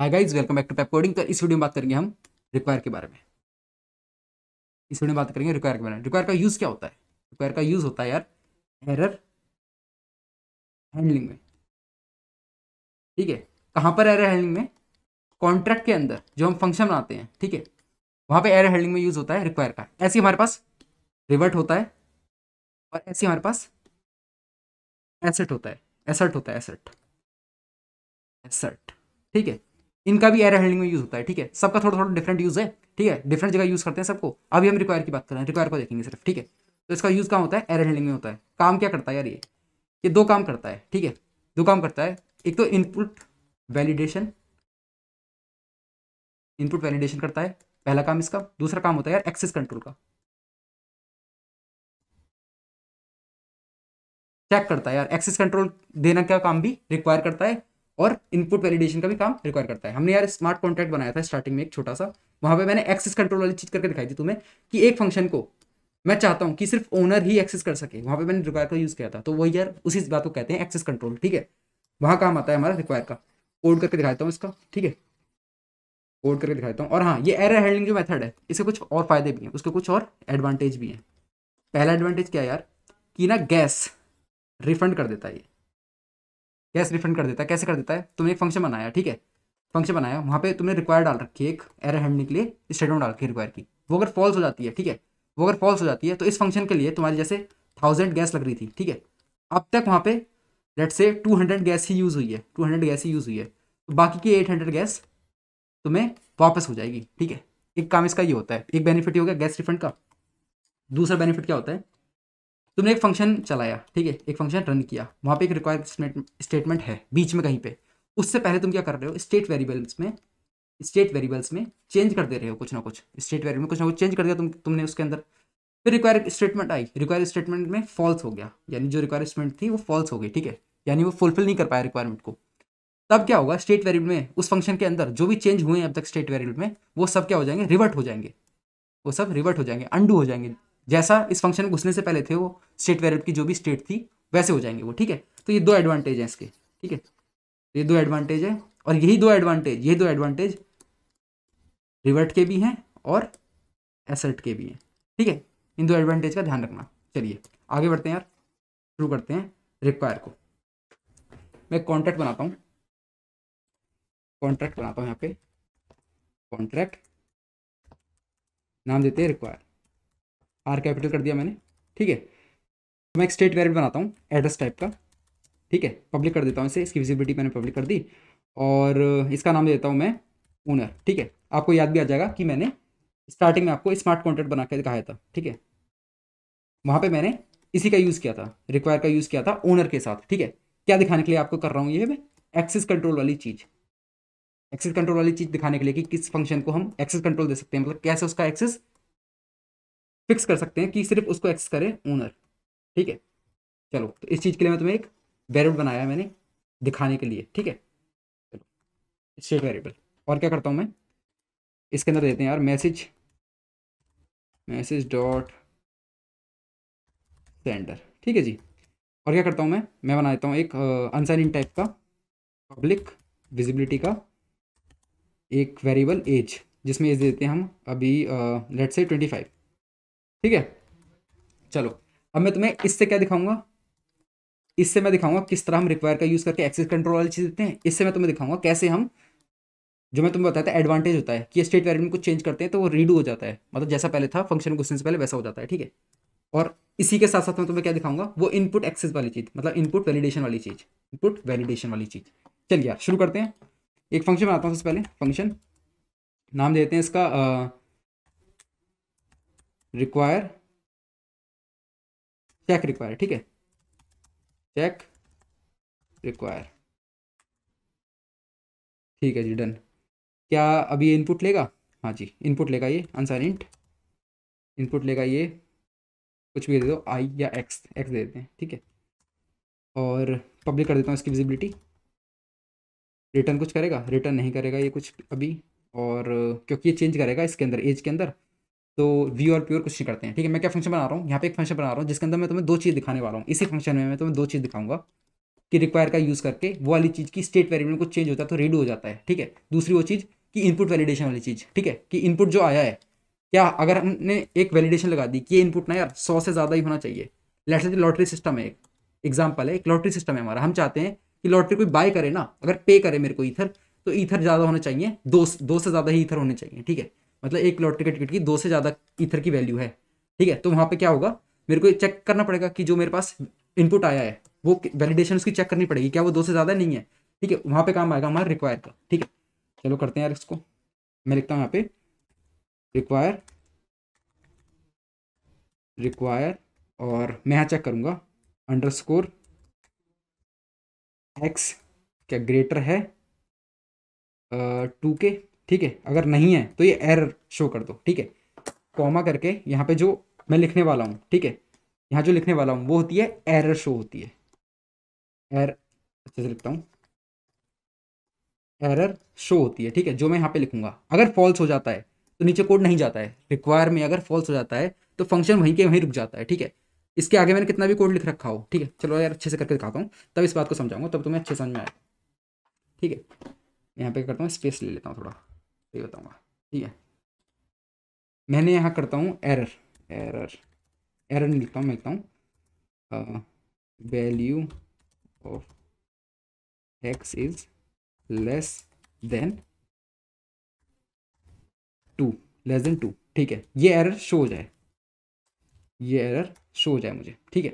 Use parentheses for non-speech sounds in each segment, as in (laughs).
hi guys welcome back to Pepcoding तो इस video में बात करेंगे हम रिक्वायर के बारे में इस वीडियो में बात करेंगे रिक्वायर के बारे में रिक्वायर का यूज़ क्या होता है रिक्वायर का यूज़ होता है यार एरर हैंडलिंग में ठीक है कहाँ पर एरर हैंडलिंग में कॉन्ट्रैक्ट के अंदर जो हम फंक्शन बनाते हैं ठीक है वहाँ पर एरर हैंडलिंग में यूज़ होता है रिक्वायर का ऐसे हमारे पास रिवर्ट होता है और ऐसे हमारे पास एसेट होता है एसर्ट होता है एसेट एसर्ट ठीक है इनका भी एरर हैंडलिंग में यूज होता है ठीक है सबका थोड़ा थोड़ा डिफरेंट यूज है ठीक है डिफरेंट जगह यूज करते हैं सबको अभी हम रिक्वायर की बात कर रहे हैं रिक्वायर को देखेंगे सिर्फ ठीक है तो इसका यूज कहाँ होता है एरर हैंडलिंग में होता है काम क्या करता है यार ये ये दो काम करता है ठीक है दो काम करता है एक तो इनपुट वैलिडेशन इनपुट वैलिडेशन करता है पहला काम इसका दूसरा काम होता है यार एक्सेस कंट्रोल का चेक करता है यार एक्सेस कंट्रोल देना क्या काम भी रिक्वायर करता है और इनपुट वैलिडेशन का भी काम रिक्वायर करता है हमने यार स्मार्ट कॉन्ट्रैक्ट बनाया था स्टार्टिंग में एक छोटा सा वहां पे मैंने एक्सेस कंट्रोल वाली चीज़ करके दिखाई थी तुम्हें कि एक फंक्शन को मैं चाहता हूँ कि सिर्फ ओनर ही एक्सेस कर सके वहाँ पे मैंने रिक्वायर का यूज़ किया था तो वही यार उसी बात को कहते हैं एक्सेस कंट्रोल ठीक है वहाँ काम आता है हमारा रिक्वायर का कोड करके दिखाता हूँ इसका ठीक है कोड करके दिखाता हूँ और हाँ ये एरर हैंडलिंग जो मेथड है इसके कुछ और फायदे भी हैं उसके कुछ और एडवांटेज भी हैं पहला एडवांटेज क्या है यार कि ना गैस रिफंड कर देता है ये कैस रिफंड कर देता है कैसे कर देता है तुमने एक फंक्शन बनाया ठीक है फंक्शन बनाया वहाँ पे तुमने रिक्वायर डाल रखी है एक एरर हैंडलिंग के लिए स्टेटमेंट डाल है रिक्वायर की वो अगर फॉल्स हो जाती है ठीक है वो अगर फॉल्स हो जाती है तो इस फंक्शन के लिए तुम्हारी जैसे थाउजेंड गैस लग रही थी ठीक है अब तक वहाँ पे let's say two hundred gas ही यूज़ हुई है टू हंड्रेड गैस ही यूज़ हुई है तो बाकी की एट हंड्रेड गैस तुम्हें वापस हो जाएगी ठीक है एक काम इसका ये होता है एक बेनिफिट ये हो गया गैस रिफंड का दूसरा बेनिफिट क्या होता है तुमने एक फंक्शन चलाया ठीक है एक फंक्शन रन किया वहाँ पे एक रिक्वायर स्टेटमेंट है बीच में कहीं पे उससे पहले तुम क्या कर रहे हो स्टेट वेरिएबल्स में स्टेट वेरिएबल्स में चेंज कर दे रहे हो कुछ ना कुछ स्टेट वेरिएबल में कुछ ना कुछ चेंज कर दिया तुम तुमने उसके अंदर फिर रिक्वायर स्टेटमेंट आई रिक्वायर स्टेटमेंट में फॉल्स हो गया यानी जो रिक्वायर स्टेटमेंट थी वो फॉल्स हो गई ठीक है यानी वो फुलफिल नहीं कर पाया रिक्वायरमेंट को तब क्या होगा स्टेट वेरिएबल में उस फंक्शन के अंदर जो भी चेंज हुए हैं अब तक स्टेट वेरिएबल में वो सब क्या हो जाएंगे रिवर्ट हो जाएंगे वो सब रिवर्ट हो जाएंगे अंडू हो जाएंगे जैसा इस फंक्शन में घुसने से पहले थे वो स्टेट वेरिएबल की जो भी स्टेट थी वैसे हो जाएंगे वो ठीक है तो ये दो एडवांटेज हैं इसके ठीक है तो ये दो एडवांटेज है और यही दो एडवांटेज ये दो एडवांटेज रिवर्ट के भी हैं और एसर्ट के भी हैं ठीक है इन दो एडवांटेज का ध्यान रखना चलिए आगे बढ़ते हैं यार शुरू करते हैं रिक्वायर को मैं कॉन्ट्रैक्ट बनाता हूँ कॉन्ट्रैक्ट बनाता हूँ यहाँ पे कॉन्ट्रैक्ट नाम देते हैं रिक्वायर आर कैपिटल कर दिया मैंने ठीक है तो मैं एक स्टेट वेरिएबल बनाता हूँ एड्रेस टाइप का ठीक है पब्लिक कर देता हूँ इसे इसकी विजिबिलिटी मैंने पब्लिक कर दी और इसका नाम देता हूँ मैं ओनर ठीक है आपको याद भी आ जाएगा कि मैंने स्टार्टिंग में आपको स्मार्ट कॉन्ट्रैक्ट बना के दिखाया था ठीक है वहाँ पे मैंने इसी का यूज़ किया था रिक्वायर का यूज़ किया था ओनर के साथ ठीक है क्या दिखाने के लिए आपको कर रहा हूँ ये मैं एक्सेस कंट्रोल वाली चीज़ एक्सेस कंट्रोल वाली चीज़ दिखाने के लिए कि किस फंक्शन को हम एक्सेस कंट्रोल दे सकते हैं मतलब कैसे उसका एक्सेस फिक्स कर सकते हैं कि सिर्फ उसको एक्सेस करे ओनर ठीक है चलो तो इस चीज़ के लिए मैं तुम्हें एक वेरिएबल बनाया मैंने दिखाने के लिए ठीक है चलो स्टेट वेरिएबल और क्या करता हूँ मैं इसके अंदर देते हैं यार मैसेज मैसेज डॉट सेंडर ठीक है जी और क्या करता हूँ मैं मैं बना देता हूँ एक अनसाइन इन टाइप का पब्लिक विजिबिलिटी का एक वेरिएबल एज जिसमें एज देते हैं हम अभी लेट से ट्वेंटी फाइव ठीक है चलो अब मैं तुम्हें इससे क्या दिखाऊंगा इससे मैं दिखाऊंगा किस तरह हम रिक्वायर का यूज़ करके एक्सेस कंट्रोल वाली चीज़ देते हैं इससे मैं तुम्हें दिखाऊंगा कैसे हम जो मैं तुम्हें बताया था एडवांटेज होता है कि स्टेट वेरिएबल में कुछ चेंज करते हैं तो वो रीडू हो जाता है मतलब जैसा पहले था फंक्शन क्वेश्चन से पहले वैसा हो जाता है ठीक है और इसी के साथ साथ मैं तुम्हें क्या दिखाऊंगा वो इनपुट एक्सेस वाली चीज़ मतलब इनपुट वैलिडेशन वाली चीज़ इनपुट वैलिडेशन वाली चीज़ चलिए यार शुरू करते हैं एक फंक्शन बनाता हूँ सबसे पहले फंक्शन नाम देते हैं इसका रिक्वायर चेक रिक्वायर ठीक है चेक रिक्वायर ठीक है जी डन क्या अभी ये इनपुट लेगा हाँ जी इनपुट लेगा ये आंसर इंट इनपुट लेगा ये कुछ भी दे दो आई या एक्स एक्स दे देते हैं ठीक है और पब्लिक कर देता हूँ इसकी विजिबिलिटी रिटर्न कुछ करेगा रिटर्न नहीं करेगा ये कुछ अभी और क्योंकि ये चेंज करेगा इसके अंदर एज के अंदर तो वी और प्योर कुछ नहीं करते हैं ठीक है मैं क्या फंक्शन बना रहा हूँ यहाँ पे एक फंक्शन बना रहा हूँ जिसके अंदर मैं तुम्हें दो चीज़ दिखाने वाला हूँ इसी फंक्शन में मैं तुम्हें दो चीज़ दिखाऊंगा कि रिक्वायर का यूज़ करके वो वाली चीज़ की स्टेट वेरिएबल को चेंज होता है तो रेडू हो जाता है ठीक है दूसरी वो चीज़ कि इनपुट वैलिडेशन वाली चीज़ ठीक है कि इनपुट जो आया है क्या अगर हमने एक वैलिडेशन लगा दी कि ये इनपुट ना यार सौ से ज़्यादा ही होना चाहिए लेट्स से लॉटरी सिस्टम है एक एग्जाम्पल है एक लॉटरी सिस्टम है हमारा हम चाहते हैं कि लॉटरी कोई बाय करे ना अगर पे करे मेरे को ईथर तो ईथर ज़्यादा होने चाहिए दो दो से ज़्यादा ही ईथर होने चाहिए ठीक है मतलब एक लॉटरी के टिकट की दो से ज़्यादा ईथर की वैल्यू है ठीक है तो वहाँ पर क्या होगा मेरे को चेक करना पड़ेगा कि जो मेरे पास इनपुट आया है वो वैलिडेशन उसकी चेक करनी पड़ेगी क्या वो दो से ज़्यादा नहीं है ठीक है वहाँ पर काम आएगा हमारा रिक्वायर का ठीक है चलो करते हैं यार इसको मैं लिखता हूँ यहाँ पे रिक्वायर रिक्वायर और मैं यहाँ चेक करूँगा अंडर स्कोर एक्स क्या ग्रेटर है टू के ठीक है अगर नहीं है तो ये एरर शो कर दो ठीक है कॉमा करके यहाँ पे जो मैं लिखने वाला हूँ ठीक है यहाँ जो लिखने वाला हूँ वो होती है एरर शो होती है एर अच्छे से लिखता हूँ एरर शो होती है ठीक है जो मैं यहाँ पे लिखूंगा अगर फॉल्स हो जाता है तो नीचे कोड नहीं जाता है रिक्वायर में अगर फॉल्स हो जाता है तो फंक्शन वहीं के वहीं रुक जाता है ठीक है इसके आगे मैंने कितना भी कोड लिख रखा हो ठीक है चलो यार अच्छे से करके दिखाता हूँ तब इस बात को समझाऊंगा तब तुम्हें अच्छे समझ में आएगा ठीक है यहाँ पे करता हूँ स्पेस ले लेता हूँ थोड़ा सही बताऊंगा ठीक है मैंने यहाँ करता हूँ एरर एरर एरर नहीं लिखता हूँ मैं लिखता हूँ value of X is less than two less than two ठीक है ये एरर शो हो जाए ये एरर शो हो जाए मुझे ठीक है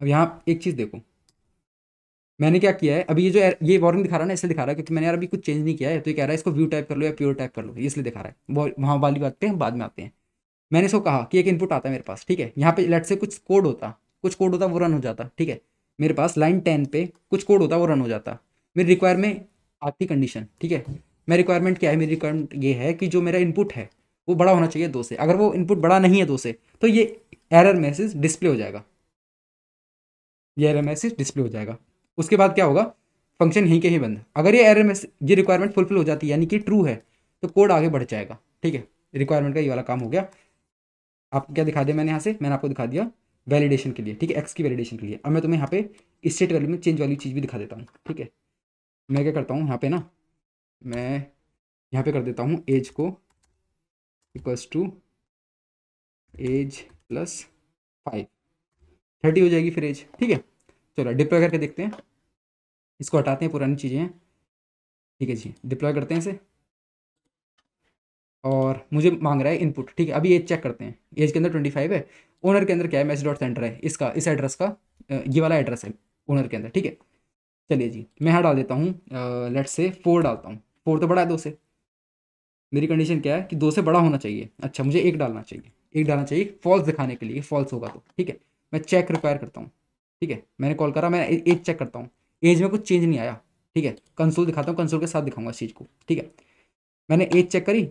अब यहाँ एक चीज़ देखो मैंने क्या किया है अभी ये जो ये वार्निंग दिखा रहा है ना इसलिए दिखा रहा है क्योंकि मैंने यार अभी कुछ चेंज नहीं किया है तो ये कह रहा है इसको व्यू टाइप कर लो या प्योर टाइप कर लो इसलिए दिखा रहा है वहाँ वाली बात पे हम बाद में आते हैं मैंने इसको कहा कि एक इनपुट आता है मेरे पास ठीक है यहाँ पे लेट से कुछ कोड होता कुछ कोड होता वो रन हो जाता ठीक है मेरे पास लाइन टेन पे कुछ कोड होता वो रन हो जाता मेरी रिक्वायरमेंट आती कंडीशन ठीक है मेरी रिक्वायरमेंट क्या है मेरी रिक्वायरमेंट ये है कि जो मेरा इनपुट है वो बड़ा होना चाहिए दो से अगर वो इनपुट बड़ा नहीं है दो से तो ये एरर मैसेज डिस्प्ले हो जाएगा ये एरर मैसेज डिस्प्ले हो जाएगा उसके बाद क्या होगा फंक्शन यहीं के ही बंद अगर ये एर एम ये रिक्वायरमेंट फुलफिल हो जाती है यानी कि ट्रू है तो कोड आगे बढ़ जाएगा ठीक है रिक्वायरमेंट का ये वाला काम हो गया आपको क्या दिखा दिया मैंने यहाँ से मैंने आपको दिखा दिया वैलिडेशन के लिए ठीक है एक्स की वैलिडेशन के लिए अब मैं तुम्हें यहाँ पे स्टेट वैल्यू में चेंज वाली चीज़ भी दिखा देता हूँ ठीक है मैं क्या करता हूँ यहाँ पे ना मैं यहाँ पे कर देता हूँ एज को equals to age plus five thirty हो जाएगी फिर एज ठीक है चलो डिप्लॉय करके देखते हैं इसको हटाते हैं पुरानी चीज़ें ठीक है जी डिप्लॉय करते हैं इसे और मुझे मांग रहा है इनपुट ठीक है अभी एज चेक करते हैं एज के अंदर ट्वेंटी फाइव है ओनर के अंदर क्या है मैच डॉट सेंटर है इसका इस एड्रेस का ये वाला एड्रेस है ओनर के अंदर ठीक है चलिए जी मैं यहाँ डाल देता हूँ लेट से फोर डालता हूँ फोर तो बड़ा है दो से मेरी कंडीशन क्या है कि दो से बड़ा होना चाहिए अच्छा मुझे एक डालना चाहिए एक डालना चाहिए फॉल्स दिखाने के लिए फॉल्स होगा तो ठीक है मैं चेक रिक्वायर करता हूँ ठीक है मैंने कॉल करा मैं एज चेक करता हूँ एज में कुछ चेंज नहीं आया ठीक है कंसोल दिखाता हूँ कंसोल के साथ दिखाऊंगा इस चीज़ को ठीक है मैंने एज चेक करी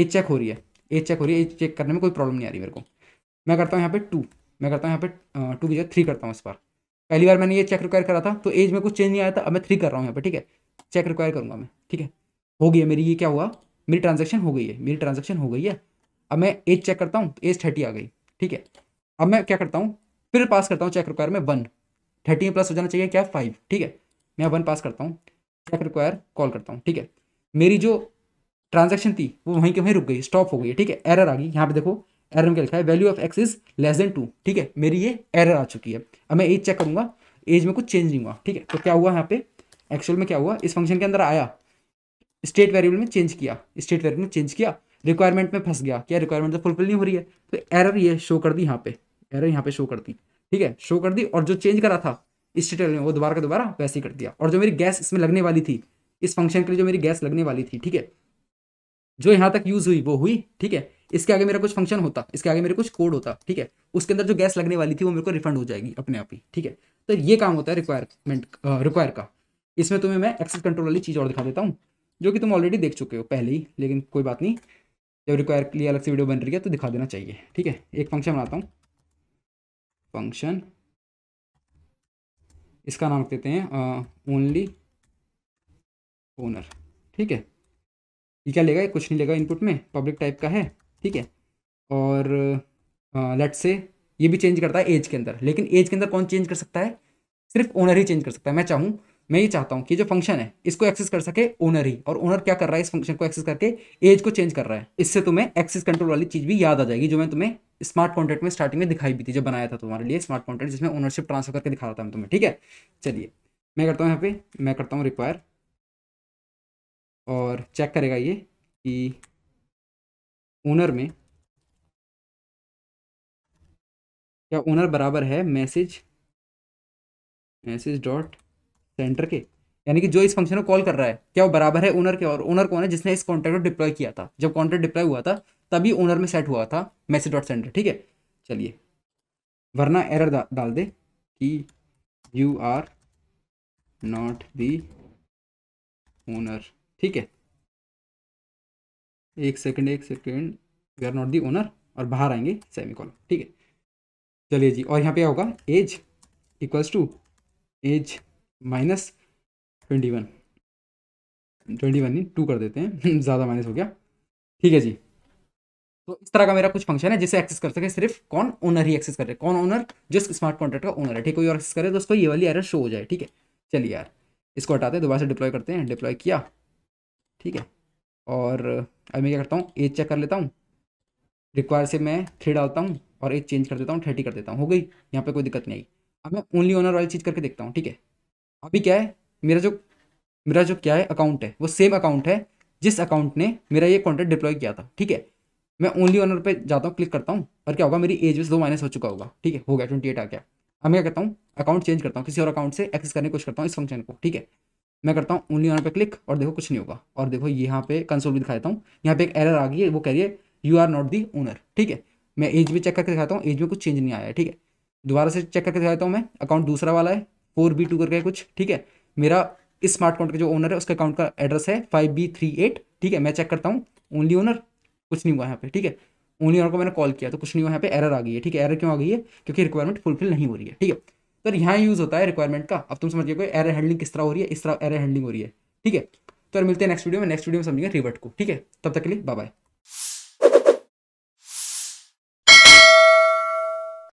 एज चेक हो रही है एज चेक हो रही है एज चेक करने में कोई प्रॉब्लम नहीं आ रही मेरे को मैं करता हूँ यहाँ पे टू मैं करता हूँ यहाँ पे टू की जगह थ्री करता हूँ इस बार पहली बार मैंने ये चेक रिक्वायर करा था तो एज में कुछ चेंज नहीं आया था अब मैं थ्री कर रहा हूँ यहाँ पे ठीक है चेक रिक्वायर करूँगा मैं ठीक है हो गई है मेरी ये क्या हुआ मेरी ट्रांजेक्शन हो गई है मेरी ट्रांजेक्शन हो गई है अब मैं एज चेक करता हूँ एज थर्टी आ गई ठीक है अब मैं क्या करता हूँ फिर पास करता हूँ चेक रिक्वायर में वन थर्टी प्लस हो जाना चाहिए क्या फाइव ठीक है मैं वन पास करता हूँ चेक रिक्वायर कॉल करता हूँ ठीक है मेरी जो ट्रांजेक्शन थी वो वहीं के वहीं रुक गई स्टॉप हो गई ठीक है एरर आ गई यहाँ पे देखो एरर में क्या लिखा है value of X is less than two ठीक है मेरी ये एरर आ चुकी है अब मैं एज चेक करूंगा एज में कुछ चेंज नहीं हुआ ठीक है तो क्या हुआ यहाँ पे एक्चुअल में क्या हुआ इस फंक्शन के अंदर आया स्टेट वेरिएबल में चेंज किया स्टेट वेरिएबल में चेंज किया रिक्वायरमेंट में फंस गया क्या रिक्वायरमेंट तो फुलफिल नहीं हो रही है तो एरर ये शो कर दी यहाँ पे एरर यहाँ पे शो कर दी ठीक है शो कर दी और जो चेंज करा था इस ट्यूटोरियल में वो दोबारा का दोबारा वैसे ही कर दिया और जो मेरी गैस इसमें लगने वाली थी इस फंक्शन के लिए जो मेरी गैस लगने वाली थी ठीक है जो यहाँ तक यूज़ हुई वो हुई ठीक है इसके आगे मेरा कुछ फंक्शन होता इसके आगे मेरे कुछ कोड होता ठीक है उसके अंदर जो गैस लगने वाली थी वो मेरे को रिफंड हो जाएगी अपने आप ही ठीक है तो ये काम होता है रिक्वायरमेंट रिक्वायर का इसमें तुम्हें मैं एक्सेस कंट्रोल वाली चीज़ और दिखा देता हूँ जो कि तुम ऑलरेडी देख चुके हो पहले ही लेकिन कोई बात नहीं जब रिक्वायर के लिए अलग से वीडियो बन रही है तो दिखा देना चाहिए ठीक है एक फंक्शन बनाता हूँ फंक्शन इसका नाम देते हैं ओनली ओनर ठीक है ये क्या लेगा कुछ नहीं लेगा इनपुट में पब्लिक टाइप का है ठीक है और लेट से ये भी चेंज करता है एज के अंदर लेकिन एज के अंदर कौन चेंज कर सकता है सिर्फ ओनर ही चेंज कर सकता है मैं चाहूँ मैं ये चाहता हूँ कि जो फंक्शन है इसको एक्सेस कर सके ओनर ही और ओनर क्या कर रहा है इस फंक्शन को एक्सेस करके एज को चेंज कर रहा है इससे तुम्हें एक्सेस कंट्रोल वाली चीज़ भी याद आ जाएगी जो मैं तुम्हें स्मार्ट कॉन्ट्रेक्ट में स्टार्टिंग में दिखाई भी थी जो बनाया था तुम्हारे लिए स्मार्ट कॉन्ट्रेक्ट जिसमें ओनरशिप ट्रांसफर करके दिखा रहा था मैं तुम्हें ठीक है चलिए मैं करता हूँ यहाँ पे मैं करता हूँ रिक्वायर और चेक करेगा ये कि ओनर में क्या ओनर बराबर है मैसेज मैसेज डॉट सेंटर के यानी कि जो इस फंक्शन को कॉल कर रहा है क्या वो बराबर है ओनर के और ओनर कौन है जिसने इस कॉन्टैक्ट को डिप्लॉय किया था जब कॉन्टैक्ट डिप्लॉय हुआ था तभी ओनर में सेट हुआ था मैसेज डॉट सेंडर ठीक है चलिए वरना एरर डा, डाल दे कि you are not the owner ठीक है एक सेकंड एक सेकंड you are not the owner और बाहर आएंगे सेमी कॉलम ठीक है चलिए जी और यहाँ पे होगा age equals to age minus twenty one twenty one नहीं टू कर देते हैं (laughs) ज़्यादा माइनस हो गया ठीक है जी तो इस तरह का मेरा कुछ फंक्शन है जिसे एक्सेस कर सके सिर्फ कौन ओनर ही एक्सेस कर रहे कौन ओनर जो स्मार्ट कॉन्ट्रैक्ट का ओनर है ठीक कोई और एक्सेस करे तो उसको ये वाली एरर शो हो जाए ठीक है चलिए यार इसको हटाते हैं दोबारा से डिप्लॉय करते हैं डिप्लॉय किया ठीक है और अब मैं क्या करता हूँ एज चेक कर लेता हूँ रिक्वायर से मैं थ्री डालता हूँ और एज चेंज कर देता हूँ थर्टी कर देता हूँ हो गई यहाँ पर कोई दिक्कत नहीं आई अब मैं ओनली ओनर वाली चीज़ करके देखता हूँ ठीक है अभी क्या है मेरा जो मेरा जो क्या है अकाउंट है वो सेम अकाउंट है जिस अकाउंट ने मेरा ये कॉन्ट्रैक्ट डिप्लॉय किया था ठीक है मैं ओनली ऑनर पे जाता हूँ क्लिक करता हूँ और क्या होगा मेरी एज में दो माइनस हो चुका होगा ठीक है हो गया ट्वेंटी एट आ गया अब मैं क्या हूँ अकाउंट चेंज करता हूँ किसी और अकाउंट से एक्सेस करने की कोशिश करता हूँ इस फंक्शन को ठीक है मैं करता हूँ ओनली ऑनर पर क्लिक और देखो कुछ नहीं होगा और देखो यहाँ पे कंसोल भी दिखा देता हूँ यहाँ पे एक एरर आ गई है वो कह रही है you are not the owner ठीक है मैं एज भी चेक करके दिखाता हूँ एज में कुछ चेंज नहीं आया है ठीक है दोबारा से चेक करके दिखाता हूँ मैं अकाउंट दूसरा वाला है फोर बी टू करके कुछ ठीक है मेरा इस स्मार्ट अकाउंट का जो ओनर है उसका अकाउंट का एड्रेस है फाइव बी थ्री एट ठीक है मैं चेक करता हूँ ओनली ओनर कुछ नहीं हुआ यहाँ पे ठीक है ओनली ओनर को मैंने कॉल किया तो कुछ नहीं हुआ यहाँ पे एरर आ गई है ठीक है एरर क्यों आ गई है क्योंकि रिक्वायरमेंट फुलफिल नहीं हो रही है ठीक है तो यहाँ यूज़ होता है रिक्वायरमेंट का अब तुम समझ गए एरर हैंडलिंग किस तरह हो रही है इस तरह एरर हैंडलिंग हो रही है ठीक है तो मिलते हैं नेक्स्ट वीडियो में नेक्स्ट वीडियो में समझेंगे रिवर्ट को ठीक है तब तक के लिए बाय